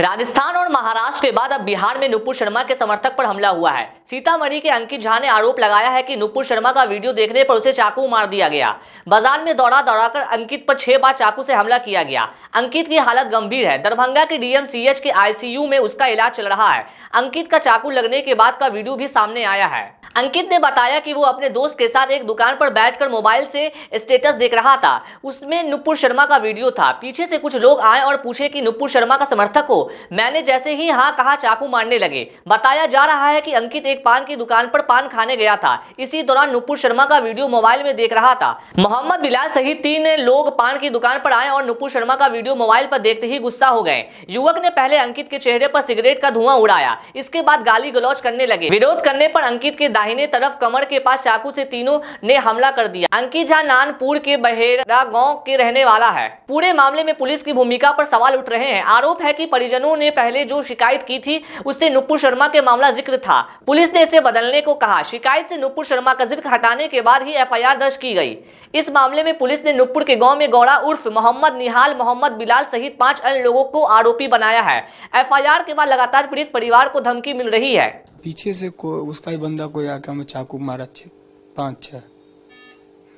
राजस्थान और महाराष्ट्र के बाद अब बिहार में नुपुर शर्मा के समर्थक पर हमला हुआ है सीतामढ़ी के अंकित झा ने आरोप लगाया है कि नुपुर शर्मा का वीडियो देखने पर उसे चाकू मार दिया गया बाजार में दौड़ा दौड़ाकर अंकित पर छह बार चाकू से हमला किया गया अंकित की हालत गंभीर है दरभंगा के डीएमसीएच के आईसीयू में उसका इलाज चल रहा है अंकित का चाकू लगने के बाद का वीडियो भी सामने आया है अंकित ने बताया कि वो अपने दोस्त के साथ एक दुकान पर बैठकर मोबाइल से स्टेटस देख रहा था उसमें नुपुर शर्मा का वीडियो था पीछे से कुछ लोग आए और पूछे कि नुपुर शर्मा का समर्थक हो मैंने जैसे ही हाँ कहा चाकू मारने लगे बताया जा रहा है कि अंकित एक पान की दुकान पर पान खाने गया था इसी दौरान नुपुर शर्मा का वीडियो मोबाइल में देख रहा था मोहम्मद बिलाल सहित तीन लोग पान की दुकान पर आए और नुपुर शर्मा का वीडियो मोबाइल पर देखते ही गुस्सा हो गए युवक ने पहले अंकित के चेहरे पर सिगरेट का धुआं उड़ाया इसके बाद गाली गलौज करने लगे विरोध करने पर अंकित के दाहिने दाहिने तरफ कमर के पास चाकू से तीनों ने हमला कर दिया अंकित झा नानपुर के बहेरा गांव के रहने वाला है पूरे मामले में पुलिस की भूमिका पर सवाल उठ रहे हैं आरोप है कि परिजनों ने पहले जो शिकायत की थी उससे नुपुर शर्मा के मामला जिक्र था पुलिस ने इसे बदलने को कहा शिकायत से नुपुर शर्मा का जिक्र हटाने के बाद ही एफ दर्ज की गई इस मामले में पुलिस ने नुपुर के गांव में गौड़ा उर्फ मोहम्मद निहाल मोहम्मद बिलाल सहित पांच अन्य लोगों को आरोपी बनाया है एफआईआर के बाद लगातार पीड़ित परिवार को धमकी मिल रही है पीछे से को उसका ही बंदा कोई आके हमें चाकू मारा छे पाँच छह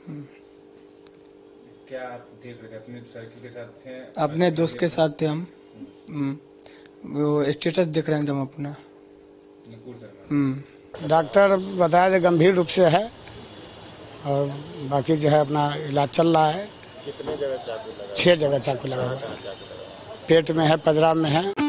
हम्म। क्या आप देख रहे थे अपने सर्किल के साथ थे अपने अच्छा, दोस्त के तो- साथ थे हम हम्म। वो स्टेटस देख रहे थे हम अपना हम्म। डॉक्टर बताया गंभीर रूप से है और बाकी जो है अपना इलाज चल रहा है कितने जगह चाकू लगा जगह चाकू लगा हुआ पेट में है पजरा में है